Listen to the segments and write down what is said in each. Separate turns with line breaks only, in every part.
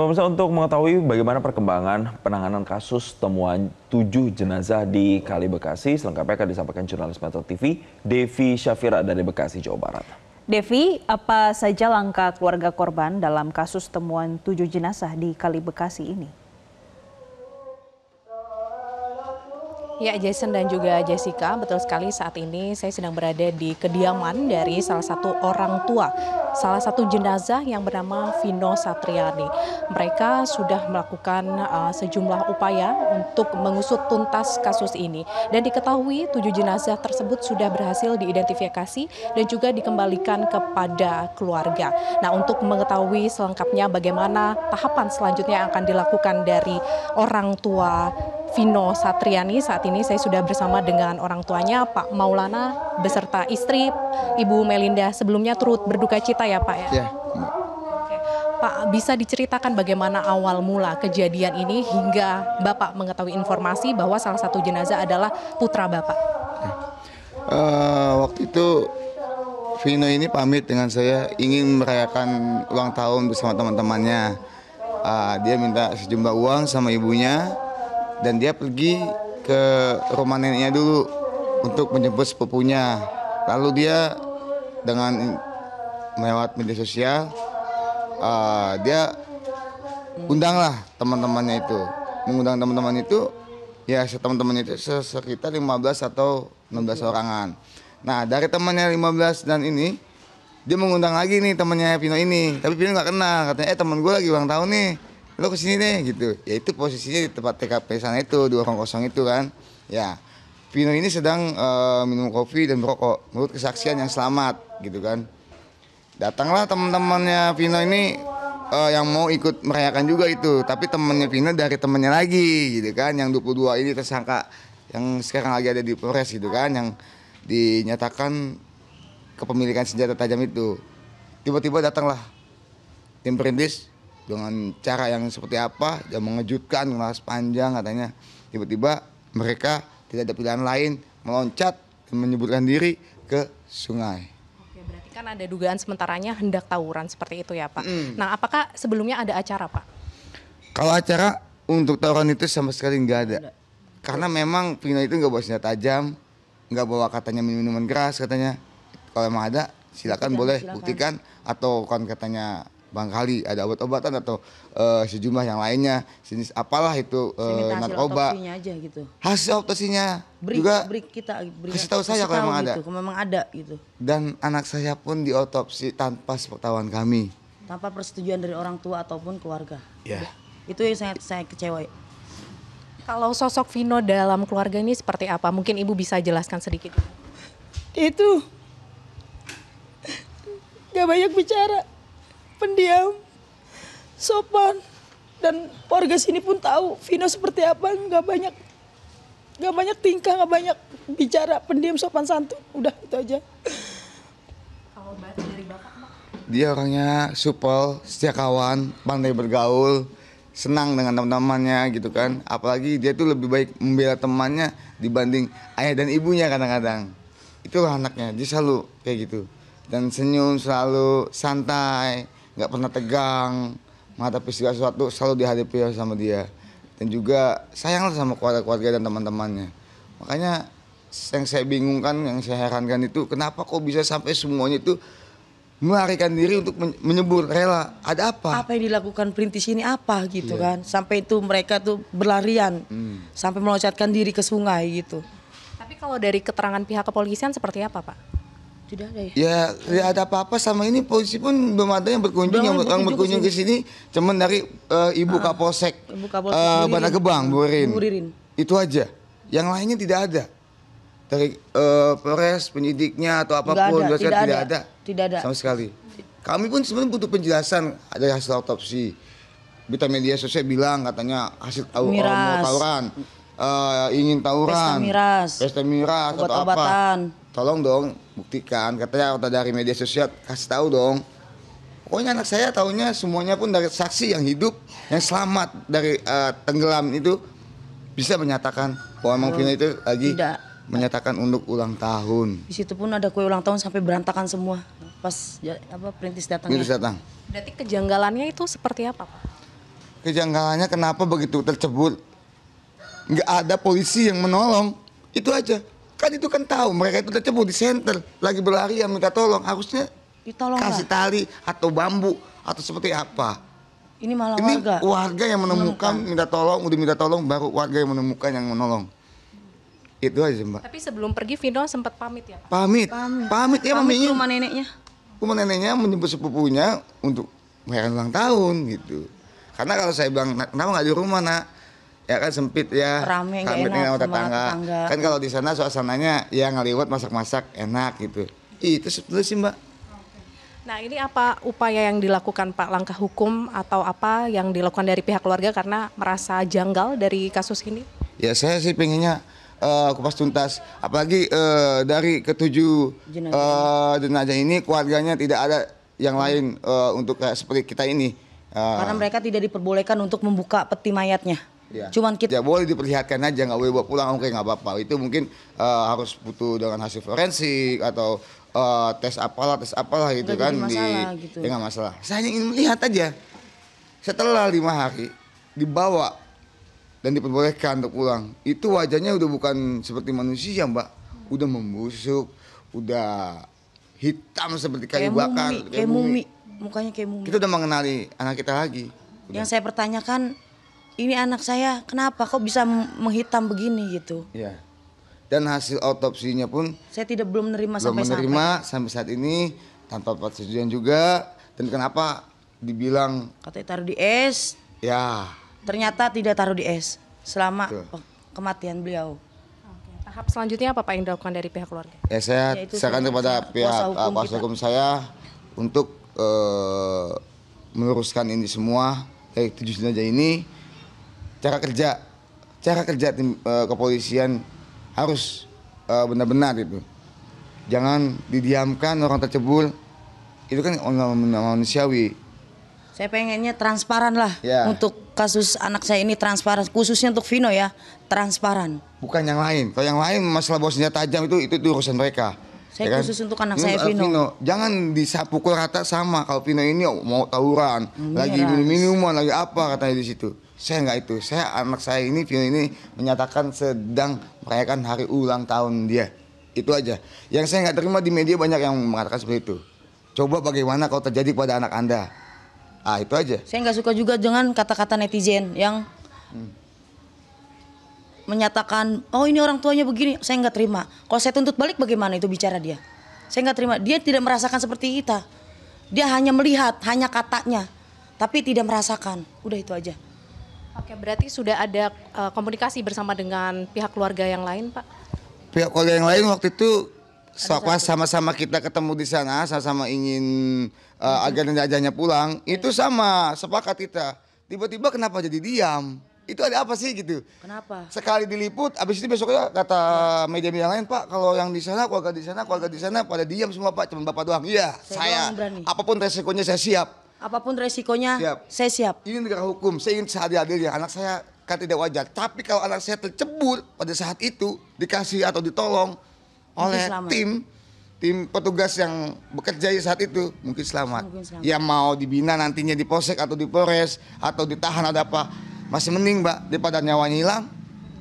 Pemirsa untuk mengetahui bagaimana perkembangan penanganan kasus temuan tujuh jenazah di Kali Bekasi, selengkapnya akan disampaikan jurnalis Metro TV, Devi Syafira dari Bekasi, Jawa Barat. Devi, apa saja langkah keluarga korban dalam kasus temuan tujuh jenazah di Kali Bekasi ini? Ya, Jason dan juga Jessica, betul sekali saat ini saya sedang berada di kediaman dari salah satu orang tua, salah satu jenazah yang bernama Vino Satriani. Mereka sudah melakukan uh, sejumlah upaya untuk mengusut tuntas kasus ini. Dan diketahui tujuh jenazah tersebut sudah berhasil diidentifikasi dan juga dikembalikan kepada keluarga. Nah, untuk mengetahui selengkapnya bagaimana tahapan selanjutnya yang akan dilakukan dari orang tua Vino Satriani. Saat ini saya sudah bersama dengan orang tuanya Pak Maulana beserta istri Ibu Melinda. Sebelumnya turut berduka cita ya Pak ya? Ya. Pak bisa diceritakan bagaimana awal mula kejadian ini hingga Bapak mengetahui informasi bahwa salah satu jenazah adalah putra Bapak?
Uh, waktu itu Vino ini pamit dengan saya ingin merayakan ulang tahun bersama teman-temannya. Uh, dia minta sejumlah uang sama ibunya dan dia pergi ke rumah neneknya dulu untuk menjemput sepupunya. Lalu dia dengan melewat media sosial uh, dia undanglah teman-temannya itu. Mengundang teman-teman itu ya teman-teman itu sekitar 15 atau 16 orangan. Nah, dari temannya 15 dan ini dia mengundang lagi nih temannya Pino ini, tapi Pino gak kenal, katanya eh teman gue lagi ulang tahun nih lo kesini deh gitu ya itu posisinya di tempat TKP sana itu dua kosong itu kan ya Vino ini sedang uh, minum kopi dan merokok menurut kesaksian yang selamat gitu kan datanglah teman-temannya Vino ini uh, yang mau ikut merayakan juga itu tapi temannya Vino dari temannya lagi gitu kan yang 22 ini tersangka yang sekarang lagi ada di Polres gitu kan yang dinyatakan kepemilikan senjata tajam itu tiba-tiba datanglah tim perintis dengan cara yang seperti apa yang mengejutkan kelas panjang katanya tiba-tiba mereka tidak ada pilihan lain meloncat dan menyebutkan diri ke sungai.
Oke, berarti kan ada dugaan sementaranya hendak tawuran seperti itu ya Pak. Mm. Nah apakah sebelumnya ada acara Pak?
Kalau acara untuk tawuran itu sama sekali nggak ada. Enggak. Karena memang Pino itu nggak bawa senjata tajam, nggak bawa katanya minuman keras katanya. Kalau emang ada silakan boleh silakan. buktikan atau kan katanya Bangkali ada obat-obatan atau uh, sejumlah yang lainnya jenis apalah itu uh, narkoba hasil aja gitu autopsinya
juga beri kita beri, kasih tahu saya kalau memang gitu, ada kalau memang ada gitu
dan anak saya pun diotopsi tanpa sepengetahuan kami
tanpa persetujuan dari orang tua ataupun keluarga
ya yeah. itu yang
saya saya kecewa
kalau sosok Vino dalam keluarga ini seperti apa mungkin ibu bisa jelaskan sedikit itu
gak banyak bicara pendiam, sopan, dan warga sini pun tahu Vino seperti apa, nggak banyak nggak banyak tingkah, nggak banyak bicara, pendiam, sopan santun, udah itu aja.
dia orangnya supel, setia kawan pandai bergaul, senang dengan teman-temannya gitu kan. Apalagi dia tuh lebih baik membela temannya dibanding ayah dan ibunya kadang-kadang. Itulah anaknya, dia selalu kayak gitu. Dan senyum selalu santai nggak pernah tegang menghadapi segala sesuatu selalu dihadapi sama dia dan juga sayang sama keluarga-keluarga dan teman-temannya makanya yang saya bingungkan yang saya herankan itu kenapa kok bisa sampai semuanya itu
melarikan diri untuk menyebut rela ada apa apa yang dilakukan perintis ini apa gitu yeah. kan sampai itu mereka tuh berlarian hmm. sampai meloncatkan diri ke sungai gitu
tapi kalau dari keterangan pihak kepolisian seperti apa pak tidak ada ya? Ya,
tidak ada apa-apa sama ini polisi pun belum ada yang berkunjung yang, yang berkunjung ke sini cuman dari uh, Ibu uh, Kapolsek. Ibu
Kapolsek uh, Gebang,
Bu Ririn. Itu aja. Yang lainnya tidak ada. Dari uh, Polres, penyidiknya atau apapun, tidak ada, tidak, tidak ada. Tidak ada. Sama sekali. Kami pun sebenarnya butuh penjelasan ada hasil autopsi. Bita media sosial bilang katanya hasil tahu tawuran. Uh, ingin tawuran. Pesta miras. Pesta miras Obat atau apa tolong dong buktikan katanya kata dari media sosial kasih tahu dong pokoknya anak saya tahunya semuanya pun dari saksi yang hidup yang selamat dari uh, tenggelam itu bisa menyatakan bahwa memang oh, Vina itu lagi tidak. menyatakan untuk ulang tahun
di situ pun ada kue ulang tahun sampai berantakan semua pas ya, apa perintis datang perintis datang berarti
kejanggalannya itu seperti apa pak
kejanggalannya kenapa begitu tercebur nggak ada polisi yang menolong itu aja Kan itu kan tahu mereka itu tercebur di center, lagi berlari yang minta tolong, harusnya ditolong kasih gak? tali atau bambu atau seperti apa.
Ini malah Ini warga.
warga yang
menemukan, menemukan minta tolong, udah minta tolong baru warga yang menemukan yang menolong. Itu aja mbak.
Tapi sebelum pergi Vino sempat pamit ya pak? Pamit, pamit, pamit ya pamit rumah neneknya.
Rumah neneknya menyebut sepupunya untuk merayakan ulang tahun gitu. Karena kalau saya bilang, kenapa nggak di rumah nak? ya kan sempit ya rame gak enak sama tetangga. tetangga kan kalau di sana suasananya ya ngeliwat masak-masak enak gitu itu sebetulnya sih mbak
Nah ini apa upaya yang dilakukan Pak langkah hukum atau apa yang dilakukan dari pihak keluarga karena merasa janggal dari kasus ini?
Ya saya sih pengennya uh, eh, kupas tuntas. Apalagi uh, dari ketujuh jenazah. Uh, jenazah ini keluarganya tidak ada yang hmm. lain uh, untuk uh, seperti kita ini. Uh, Karena
mereka tidak diperbolehkan untuk membuka peti mayatnya.
Ya. Cuman kita ya boleh diperlihatkan aja nggak boleh bawa pulang oke nggak apa-apa. Itu mungkin uh, harus butuh dengan hasil forensik atau uh, tes apalah tes apalah gitu gak kan masalah, di gitu. ya masalah. Saya hanya ingin melihat aja. Setelah lima hari dibawa dan diperbolehkan untuk pulang. Itu wajahnya udah bukan seperti manusia, Mbak. Udah membusuk, udah hitam seperti kayu kayak bakar, mumi, kayak mumi. mumi.
Mukanya kayak mumi. Kita
udah mengenali anak kita lagi.
Udah. Yang saya pertanyakan ini anak saya kenapa kok bisa menghitam begini gitu
ya dan hasil autopsinya pun
saya tidak belum menerima belum sampai menerima
sampai. sampai saat ini
tanpa persetujuan juga dan kenapa dibilang katanya taruh di es ya ternyata tidak taruh di es selama Tuh. kematian beliau
tahap selanjutnya apa pak yang dilakukan dari pihak keluarga
ya saya Yaitu serahkan kepada pihak kuasa hukum, ah, kuasa hukum saya untuk uh, meluruskan ini semua dari eh, tujuh jenazah ini cara kerja cara kerja tim uh, kepolisian harus eh, benar-benar itu jangan didiamkan orang tercebur itu kan manusiawi
saya pengennya transparan lah ya. untuk kasus anak saya ini transparan khususnya untuk Vino ya transparan
bukan yang lain kalau yang lain masalah bawa tajam itu itu, itu urusan mereka saya ya kan? khusus untuk anak saya Vino. Vino jangan disapu rata sama kalau Vino ini oh, mau tawuran iya, lagi minum-minuman lagi apa katanya di situ saya nggak itu saya anak saya ini film ini menyatakan sedang merayakan hari ulang tahun dia itu aja yang saya nggak terima di media banyak yang mengatakan seperti itu coba bagaimana kalau terjadi pada anak anda ah itu aja
saya nggak suka juga dengan kata-kata netizen yang hmm. menyatakan oh ini orang tuanya begini saya nggak terima kalau saya tuntut balik bagaimana itu bicara dia saya nggak terima dia tidak merasakan seperti kita dia hanya melihat hanya katanya tapi tidak merasakan udah itu
aja Oke, berarti sudah ada eh, komunikasi bersama dengan pihak keluarga yang lain, Pak?
Pihak keluarga yang lain waktu itu pas sama-sama kita ketemu di sana, sama-sama ingin uh, eh, hmm. agar jenazahnya pulang, hmm. itu sama sepakat kita. Tiba-tiba kenapa jadi diam? Itu ada apa sih gitu? Kenapa? Sekali diliput, abis itu besoknya kata mm. media-media lain, Pak, kalau yang di sana, keluarga di sana, keluarga di sana pada diam semua, Pak, cuma Bapak doang. Iya, saya, saya apapun resikonya saya siap Apapun resikonya, siap. saya siap. Ini negara hukum, saya ingin seadil-adilnya. Anak saya kan tidak wajar. Tapi kalau anak saya tercebur pada saat itu, dikasih atau ditolong oleh tim, tim petugas yang bekerja saat itu, mungkin selamat. Mungkin selamat. Ya mau dibina nantinya di polsek atau di polres, atau ditahan ada apa, masih mending mbak daripada nyawanya hilang.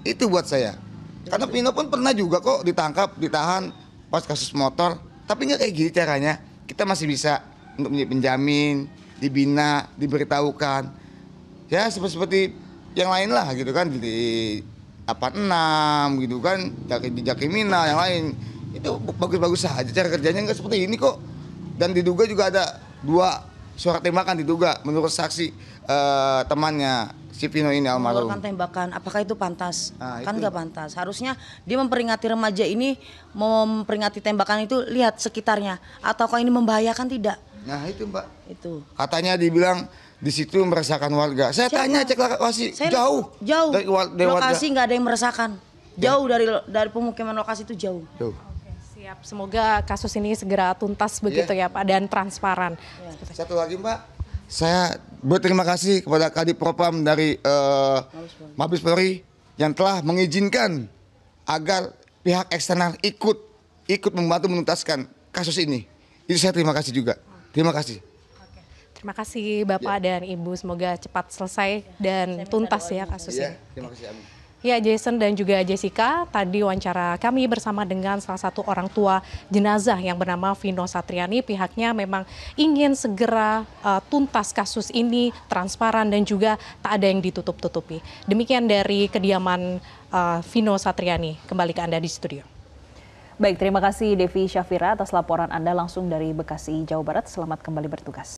Itu buat saya. Karena Pino pun pernah juga kok ditangkap, ditahan pas kasus motor. Tapi nggak kayak gini caranya. Kita masih bisa untuk menjamin dibina, diberitahukan. Ya seperti, seperti yang lain lah gitu kan di apa enam gitu kan dari di Jakimina yang lain itu bagus-bagus saja cara kerjanya nggak seperti ini kok dan diduga juga ada dua suara tembakan diduga menurut saksi uh, temannya si pino ini almarhum. Mengeluarkan
tembakan, apakah itu pantas? Nah, kan nggak pantas. Harusnya dia memperingati remaja ini, memperingati tembakan itu lihat sekitarnya. Ataukah ini membahayakan tidak? Nah itu
mbak. Itu. Katanya dibilang di situ meresahkan warga. Saya Siapa? tanya cek lokasi Saya jauh.
Jauh. Dari, dari lokasi nggak ada yang meresahkan. Ya. Jauh dari dari pemukiman lokasi itu jauh. Jauh.
siap, semoga kasus ini segera tuntas ya. begitu yeah. ya Pak dan transparan. Yeah. Ya. Satu lagi Mbak,
saya berterima kasih kepada Kadip Propam dari uh, Mabes Polri yang telah mengizinkan agar pihak eksternal ikut ikut membantu menuntaskan kasus ini. Itu saya terima kasih juga. Terima kasih.
Terima kasih Bapak ya. dan Ibu, semoga cepat selesai ya, dan tuntas ya kasusnya. Ya, terima kasih. Amin. Ya, Jason dan juga Jessica, tadi wawancara kami bersama dengan salah satu orang tua jenazah yang bernama Vino Satriani. Pihaknya memang ingin segera uh, tuntas kasus ini, transparan dan juga tak ada yang ditutup-tutupi. Demikian dari kediaman uh, Vino Satriani. Kembali ke Anda di studio. Baik, terima kasih Devi Syafira atas laporan Anda langsung dari Bekasi, Jawa Barat. Selamat kembali bertugas.